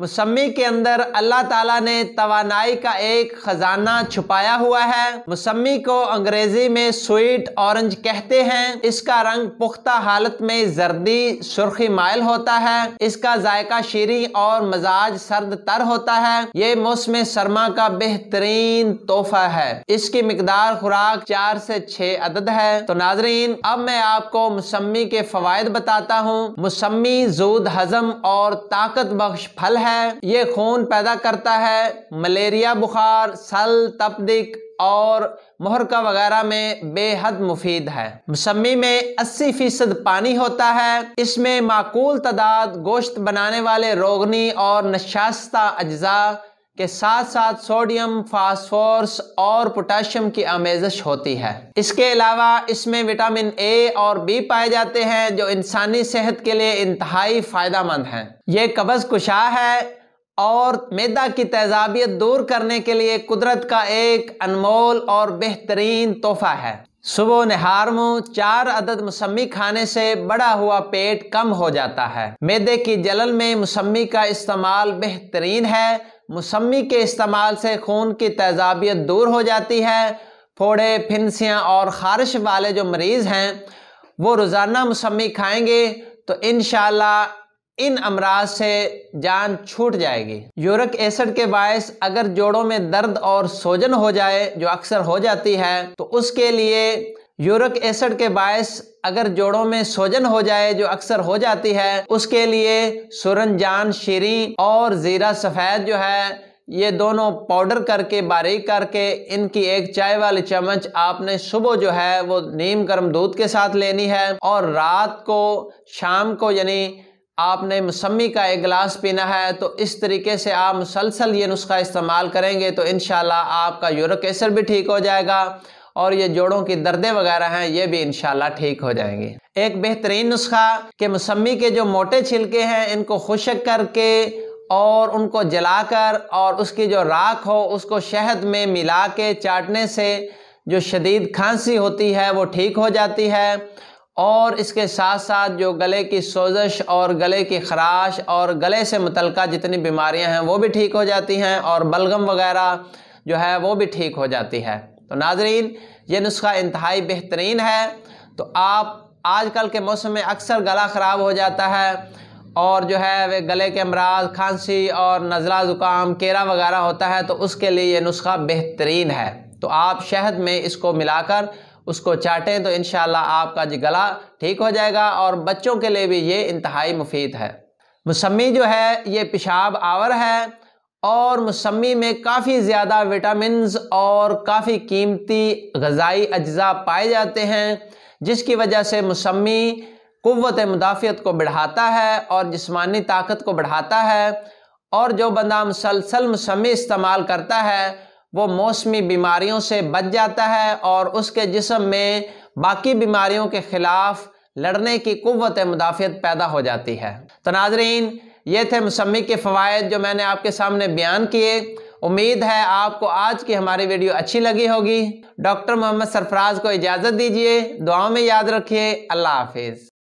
मुसम्मी के अंदर अल्लाह ताला ने तवानाई का एक खजाना छुपाया हुआ है मुसम्मी को अंग्रेजी में स्वीट ऑरेंज कहते हैं इसका रंग पुख्ता हालत में जर्दी सुर्खी माइल होता है इसका जायका शीरी और मजाज सर्द तर होता है ये मौसम सरमा का बेहतरीन तोहफा है इसकी मकदार खुराक चार से छह अदद है तो नाजरीन अब मैं आपको मुसम्मी के फवायद बताता हूँ मुसम्मी जूद हजम और ताकत बख्श फल है है ये खून पैदा करता है मलेरिया बुखार सल तपदिक और मुहरका वगैरह में बेहद मुफीद है मौसमी में 80 फीसद पानी होता है इसमें माकूल तादाद गोश्त बनाने वाले रोगनी और नशास्ता अज्जा के साथ साथ सोडियम फास्फोरस और पोटाशियम की आमेजश होती है इसके अलावा इसमें विटामिन ए और बी पाए जाते हैं जो इंसानी सेहत के लिए इंतहाई फ़ायदामंद हैं ये कब्ज़ कुशा है और मैदा की तेजाबियत दूर करने के लिए कुदरत का एक अनमोल और बेहतरीन तोहफा है सुबह नहार मुँह चार अदद मौसमी खाने से बड़ा हुआ पेट कम हो जाता है मैदे की जलन में मौसमी का इस्तेमाल बेहतरीन है मौसमी के इस्तेमाल से खून की तेजाबियत दूर हो जाती है फोड़े फिनसियाँ और ख़ारिश वाले जो मरीज़ हैं वो रोज़ाना मौसमी खाएंगे तो इन इन अमराज से जान छूट जाएगी यूरिक एसिड के बायस अगर जोड़ों में दर्द और सोजन हो जाए जो अक्सर हो जाती है तो उसके लिए यूरिक एसिड के बायस अगर जोड़ों में सोजन हो जाए जो अक्सर हो जाती है उसके लिए सुरनजान शीरी और ज़ीरा सफ़ेद जो है ये दोनों पाउडर करके बारीक करके इनकी एक चाय वाली चम्मच आपने सुबह जो है वो नीम गर्म दूध के साथ लेनी है और रात को शाम को यानी आपने मौसमी का एक गिलास पीना है तो इस तरीके से आप मुसलसल ये नुस्खा इस्तेमाल करेंगे तो इन आपका यूरिक एसिड भी ठीक हो जाएगा और ये जोड़ों की दर्दे वगैरह हैं ये भी इनशाला ठीक हो जाएंगी एक बेहतरीन नुस्खा कि मौसमी के जो मोटे छिलके हैं इनको खुशक करके और उनको जलाकर और उसकी जो राख हो उसको शहद में मिला के चाटने से जो शदीद खांसी होती है वो ठीक हो जाती है और इसके साथ साथ जो गले की सोजश और गले की खराश और गले से मुतलका जितनी बीमारियां हैं वो भी ठीक हो जाती हैं और बलगम वगैरह जो है वो भी ठीक हो जाती है तो नाजरीन ये नुस्खा इंतहाई बेहतरीन है तो आप आजकल के मौसम में अक्सर गला ख़राब हो जाता है और जो है वे गले के अमराज खांसी और नज़ला ज़ुकाम केरा वगैरह होता है तो उसके लिए यह नुस्खा बेहतरीन है तो आप शहद में इसको मिलाकर उसको चाटें तो इन आपका गला ठीक हो जाएगा और बच्चों के लिए भी ये इंतहाई मुफीद है मौसमी जो है ये पेशाब आवर है और मौसमी में काफ़ी ज़्यादा विटामिन और काफ़ी कीमती गज़ाई अज्जा पाए जाते हैं जिसकी वजह से मौसमी क़वत मुदाफ़त को बढ़ाता है और जिसमानी ताकत को बढ़ाता है और जो बंदा मुसलसल मौसमी इस्तेमाल करता है वो मौसमी बीमारियों से बच जाता है और उसके जिसम में बाकी बीमारियों के ख़िलाफ़ लड़ने की क़वत मुदाफ़त पैदा हो जाती है तो नाजरीन ये थे मुसम्मी के फ़वाद जो मैंने आपके सामने बयान किए उम्मीद है आपको आज की हमारी वीडियो अच्छी लगी होगी डॉक्टर मोहम्मद सरफराज को इजाज़त दीजिए दुआ में याद रखिए अल्लाह हाफिज़